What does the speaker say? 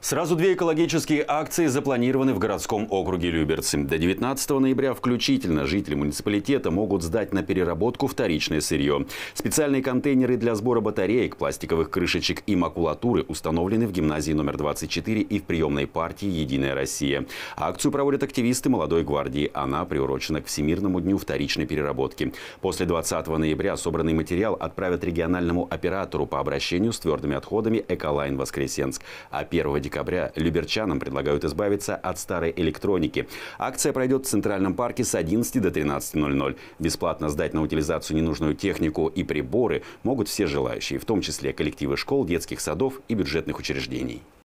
Сразу две экологические акции запланированы в городском округе Люберцы. До 19 ноября включительно жители муниципалитета могут сдать на переработку вторичное сырье. Специальные контейнеры для сбора батареек, пластиковых крышечек и макулатуры установлены в гимназии номер 24 и в приемной партии «Единая Россия». Акцию проводят активисты молодой гвардии. Она приурочена к Всемирному дню вторичной переработки. После 20 ноября собранный материал отправят региональному оператору по обращению с твердыми отходами «Эколайн Воскресенск». А 1 декабря декабря люберчанам предлагают избавиться от старой электроники. Акция пройдет в Центральном парке с 11 до 13.00. Бесплатно сдать на утилизацию ненужную технику и приборы могут все желающие, в том числе коллективы школ, детских садов и бюджетных учреждений.